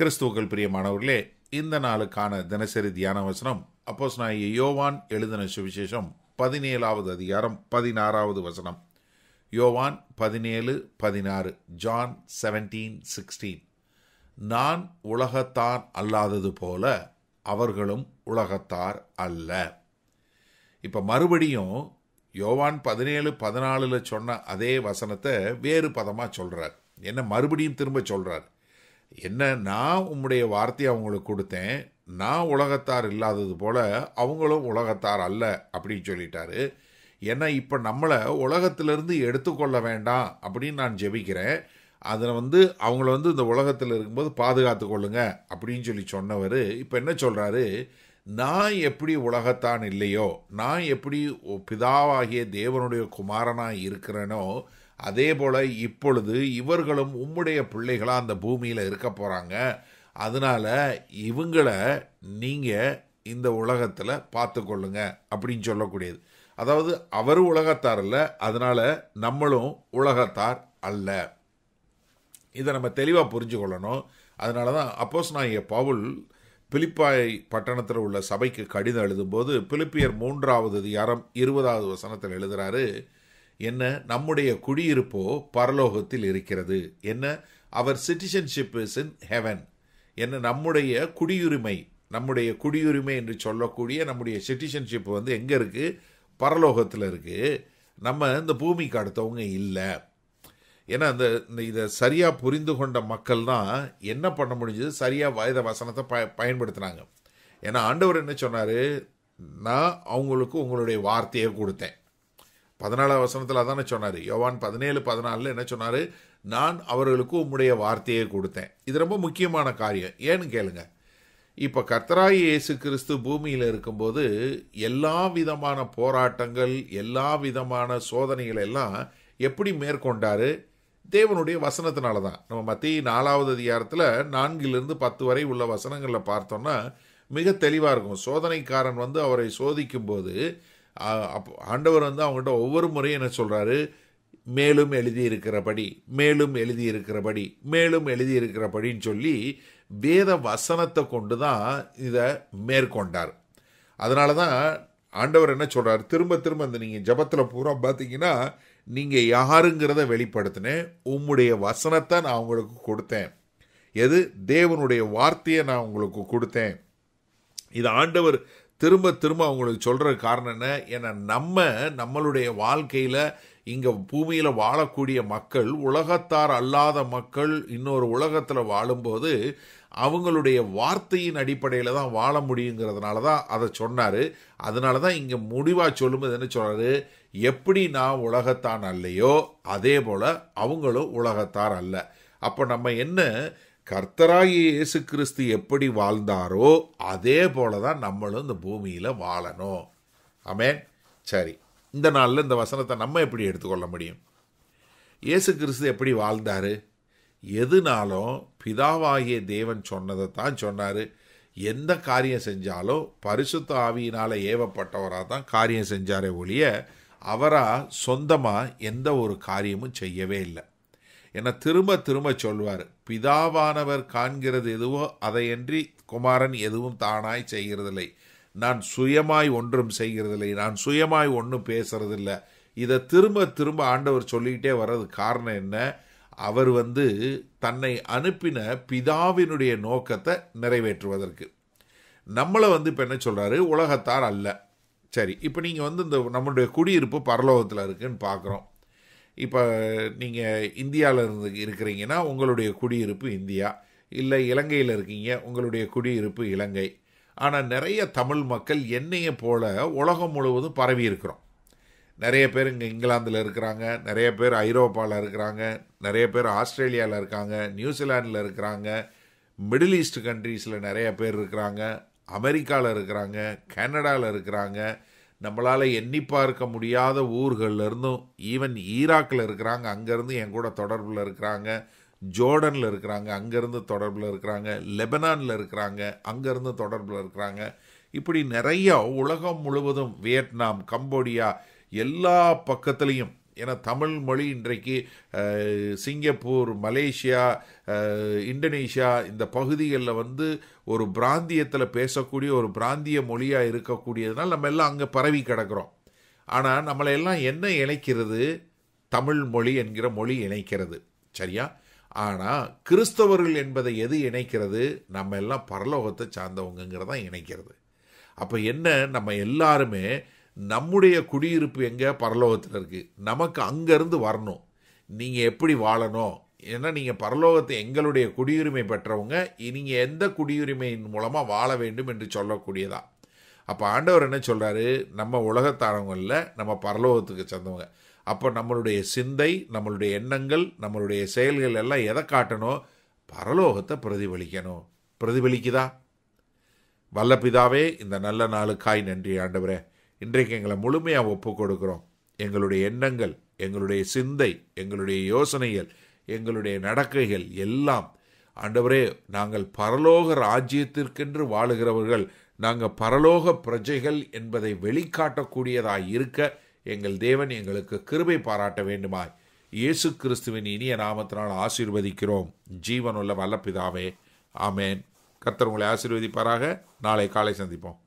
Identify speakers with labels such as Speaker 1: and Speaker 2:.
Speaker 1: கிறிஸ்துவர்கள் பிரியமானவர்களே இந்த நாளுக்கான தினசரி தியான வசனம் அப்போஸ் நான் யோவான் எழுதின சுவிசேஷம் பதினேழாவது அதிகாரம் பதினாறாவது வசனம் யோவான் பதினேழு பதினாறு ஜான் செவன்டீன் சிக்ஸ்டீன் நான் உலகத்தார் அல்லாதது போல அவர்களும் உலகத்தார் அல்ல இப்போ மறுபடியும் யோவான் பதினேழு பதினாலில் சொன்ன அதே வசனத்தை வேறு பதமாக சொல்கிறார் என்ன மறுபடியும் திரும்ப சொல்கிறார் என்ன நான் உம்முடைய வார்த்தையை அவங்களுக்கு கொடுத்தேன் நான் உலகத்தார் இல்லாதது போல் அவங்களும் உலகத்தார் அல்ல அப்படின்னு சொல்லிட்டாரு ஏன்னா இப்போ நம்மளை உலகத்திலிருந்து எடுத்துக்கொள்ள வேண்டாம் அப்படின்னு நான் ஜெபிக்கிறேன் அதில் வந்து அவங்கள வந்து இந்த உலகத்தில் இருக்கும்போது பாதுகாத்து கொள்ளுங்க அப்படின்னு சொல்லி சொன்னவர் இப்போ என்ன சொல்கிறாரு நான் எப்படி உலகத்தான் இல்லையோ நான் எப்படி பிதாவாகிய தேவனுடைய குமாரனாக இருக்கிறேனோ அதே போல் இப்பொழுது இவர்களும் உம்முடைய பிள்ளைகளாக அந்த பூமியில் இருக்க போகிறாங்க அதனால் இவங்களை நீங்கள் இந்த உலகத்தில் பார்த்து கொள்ளுங்க அப்படின்னு சொல்லக்கூடியது அதாவது அவர் உலகத்தார் இல்லை அதனால் நம்மளும் உலகத்தார் அல்ல இதை நம்ம தெளிவாக புரிஞ்சு கொள்ளணும் அதனால தான் அப்போஸ் நான் பவுல் பிலிப்பாய் பட்டணத்தில் உள்ள சபைக்கு கடிதம் எழுதும்போது பிலிப்பியர் மூன்றாவது அதிகாரம் இருபதாவது வசனத்தில் எழுதுகிறாரு என்ன நம்முடைய குடியிருப்போ பரலோகத்தில் இருக்கிறது என்ன அவர் சிட்டிசன்ஷிப் இஸ் இன் ஹெவன் என்ன நம்முடைய குடியுரிமை நம்முடைய குடியுரிமை என்று சொல்லக்கூடிய நம்முடைய சிட்டிசன்ஷிப் வந்து எங்கே இருக்குது பரலோகத்தில் இருக்குது நம்ம இந்த பூமிக்கு அடுத்தவங்க இல்லை ஏன்னா அந்த இதை சரியாக புரிந்து கொண்ட மக்கள் தான் என்ன பண்ண முடிஞ்சது சரியாக வயத வசனத்தை ப பயன்படுத்துனாங்க ஏன்னா ஆண்டவர் என்ன சொன்னார் நான் அவங்களுக்கு உங்களுடைய வார்த்தையை கொடுத்தேன் பதினாலாம் வசனத்தில் அதானே சொன்னார் யோவான் பதினேழு பதினாலில் என்ன சொன்னார் நான் அவர்களுக்கு உம்முடைய வார்த்தையை கொடுத்தேன் இது ரொம்ப முக்கியமான காரியம் ஏன்னு கேளுங்க இப்போ கர்த்தராய் இயேசு கிறிஸ்து பூமியில் இருக்கும்போது எல்லா விதமான போராட்டங்கள் எல்லா விதமான சோதனைகள் எல்லாம் எப்படி மேற்கொண்டார் தேவனுடைய வசனத்தினால தான் நம்ம மத்திய நாலாவது அதிகாரத்தில் நான்கிலிருந்து பத்து வரை உள்ள வசனங்களில் பார்த்தோன்னா மிக தெளிவாக இருக்கும் சோதனைக்காரன் வந்து அவரை சோதிக்கும்போது ஆண்டவர் வந்து அவங்ககிட்ட ஒவ்வொரு முறையும் என்ன சொல்கிறாரு மேலும் எழுதியிருக்கிறபடி மேலும் எழுதியிருக்கிறபடி மேலும் எழுதியிருக்கிறபடின்னு சொல்லி வேத வசனத்தை கொண்டு தான் இதை மேற்கொண்டார் அதனால தான் ஆண்டவர் என்ன சொல்கிறார் திரும்ப திரும்ப அந்த நீங்கள் ஜபத்தில் பூரா பார்த்தீங்கன்னா நீங்கள் யாருங்கிறத வெளிப்படுத்தினேன் உம்முடைய வசனத்தை நான் உங்களுக்கு கொடுத்தேன் எது தேவனுடைய வார்த்தையை நான் உங்களுக்கு கொடுத்தேன் இது ஆண்டவர் திரும்ப திரும்ப அவங்களுக்கு சொல்கிற காரணம் என்ன ஏன்னா நம்ம நம்மளுடைய வாழ்க்கையில் இங்கே பூமியில் வாழக்கூடிய மக்கள் உலகத்தார் அல்லாத மக்கள் இன்னொரு உலகத்தில் வாழும்போது அவங்களுடைய வார்த்தையின் அடிப்படையில் தான் வாழ முடியுங்கிறதுனால தான் அதை சொன்னார் அதனால தான் இங்கே முடிவாக சொல்லும்போது என்ன சொல்கிறாரு எப்படி நான் உலகத்தான் அல்லையோ அதே போல் அவங்களும் உலகத்தார் அல்ல அப்போ நம்ம என்ன கர்த்தராகி இயேசு கிறிஸ்து எப்படி வாழ்ந்தாரோ அதே போல தான் நம்மளும் இந்த பூமியில் வாழணும் ஆமேன் சரி இந்த நாளில் இந்த வசனத்தை நம்ம எப்படி எடுத்துக்கொள்ள முடியும் இயேசு கிறிஸ்து எப்படி வாழ்ந்தார் எதுனாலும் பிதாவாகிய தேவன் சொன்னதை தான் சொன்னார் எந்த காரியம் செஞ்சாலும் பரிசுத்த ஆவியினால் ஏவப்பட்டவராக தான் காரியம் செஞ்சாரே ஒழிய அவராக சொந்தமாக எந்த ஒரு காரியமும் செய்யவே இல்லை என திரும்ப திரும்ப சொல்வார் பிதாவானவர் காண்கிறது எதுவோ அதையன்றி குமாரன் எதுவும் தானாய் செய்கிறதில்லை நான் சுயமாய் ஒன்றும் செய்கிறதில்லை நான் சுயமாய் ஒன்றும் பேசுறதில்லை இதை திரும்ப திரும்ப ஆண்டவர் சொல்லிக்கிட்டே வர்றது காரணம் என்ன அவர் வந்து தன்னை அனுப்பின பிதாவினுடைய நோக்கத்தை நிறைவேற்றுவதற்கு நம்மளை வந்து இப்போ என்ன சொல்கிறாரு உலகத்தார் அல்ல சரி இப்போ நீங்கள் வந்து இந்த நம்மளுடைய குடியிருப்பு பரலோகத்தில் இருக்குதுன்னு பார்க்குறோம் இப்போ நீங்கள் இந்தியாவில் இருந்து இருக்கிறீங்கன்னா உங்களுடைய குடியிருப்பு இந்தியா இல்லை இலங்கையில் இருக்கீங்க உங்களுடைய குடியிருப்பு இலங்கை ஆனால் நிறைய தமிழ் மக்கள் என்னையை போல உலகம் முழுவதும் பரவி இருக்கிறோம் நிறைய பேர் இங்கே இங்கிலாந்தில் இருக்கிறாங்க நிறைய பேர் ஐரோப்பாவில் இருக்கிறாங்க நிறைய பேர் ஆஸ்திரேலியாவில் இருக்காங்க நியூசிலாண்டில் இருக்கிறாங்க மிடில் ஈஸ்ட் கண்ட்ரீஸில் நிறைய பேர் இருக்கிறாங்க அமெரிக்காவில் இருக்கிறாங்க கனடாவில் இருக்கிறாங்க நம்மளால் எண்ணி பார்க்க முடியாத இருந்தும் ஈவன் ஈராக்கில் இருக்கிறாங்க அங்கேருந்து என் கூட தொடர்பில் இருக்கிறாங்க ஜோர்டனில் இருக்கிறாங்க அங்கேருந்து தொடர்பில் இருக்கிறாங்க லெபனானில் இருக்கிறாங்க அங்கேருந்து தொடர்பில் இருக்கிறாங்க இப்படி நிறைய உலகம் முழுவதும் வியட்நாம் கம்போடியா எல்லா பக்கத்துலேயும் ஏன்னா தமிழ் மொழி இன்றைக்கு சிங்கப்பூர் மலேசியா இந்தோனேஷியா இந்த பகுதிகளில் வந்து ஒரு பிராந்தியத்தில் பேசக்கூடிய ஒரு பிராந்திய மொழியாக இருக்கக்கூடியதுனால் நம்ம எல்லாம் அங்கே பரவி கிடக்கிறோம் ஆனால் நம்மளையெல்லாம் என்ன இணைக்கிறது தமிழ் மொழி என்கிற மொழி இணைக்கிறது சரியா ஆனால் கிறிஸ்தவர்கள் என்பதை எது இணைக்கிறது நம்ம எல்லாம் பரலோகத்தை சார்ந்தவங்கிறதான் இணைக்கிறது அப்போ என்ன நம்ம எல்லாருமே நம்முடைய குடியிருப்பு எங்கே பரலோகத்தில் இருக்குது நமக்கு அங்கேருந்து வரணும் நீங்கள் எப்படி வாழணும் ஏன்னா நீங்கள் பரலோகத்தை எங்களுடைய குடியுரிமை பெற்றவங்க நீங்கள் எந்த குடியுரிமையின் மூலமாக வாழ வேண்டும் என்று சொல்லக்கூடியதா அப்போ ஆண்டவர் என்ன சொல்கிறாரு நம்ம உலகத்தானவங்களில் நம்ம பரலோகத்துக்கு சேர்ந்தவங்க அப்போ நம்மளுடைய சிந்தை நம்மளுடைய எண்ணங்கள் நம்மளுடைய செயல்கள் எல்லாம் எதை காட்டணும் பரலோகத்தை பிரதிபலிக்கணும் பிரதிபலிக்குதா வல்ல பிதாவே இந்த நல்ல நாளுக்காய் நன்றி ஆண்டவரே இன்றைக்கு எங்களை முழுமையாக ஒப்பு கொடுக்குறோம் எங்களுடைய எண்ணங்கள் எங்களுடைய சிந்தை எங்களுடைய யோசனைகள் எங்களுடைய நடக்கைகள் எல்லாம் ஆண்டவரே நாங்கள் பரலோக ராஜ்யத்திற்கென்று வாழுகிறவர்கள் நாங்கள் பரலோக பிரஜைகள் என்பதை வெளிக்காட்டக்கூடியதாய் இருக்க எங்கள் தேவன் எங்களுக்கு கிருபை பாராட்ட வேண்டுமாய் இயேசு கிறிஸ்துவின் இனிய நாமத்தினால் ஆசீர்வதிக்கிறோம் ஜீவனுள்ள வல்லப்பிதாவே ஆமேன் கத்தர் உங்களை ஆசீர்வதிப்பாராக நாளை காலை சந்திப்போம்